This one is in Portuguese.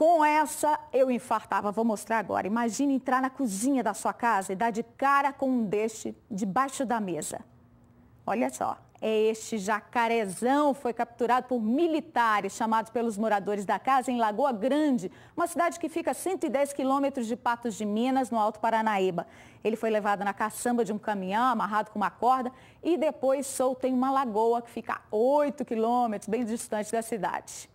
Com essa, eu infartava. Vou mostrar agora. Imagine entrar na cozinha da sua casa e dar de cara com um deste debaixo da mesa. Olha só, é este jacarezão foi capturado por militares chamados pelos moradores da casa em Lagoa Grande, uma cidade que fica a 110 quilômetros de Patos de Minas, no Alto Paranaíba. Ele foi levado na caçamba de um caminhão, amarrado com uma corda, e depois solto em uma lagoa que fica a 8 quilômetros, bem distante da cidade.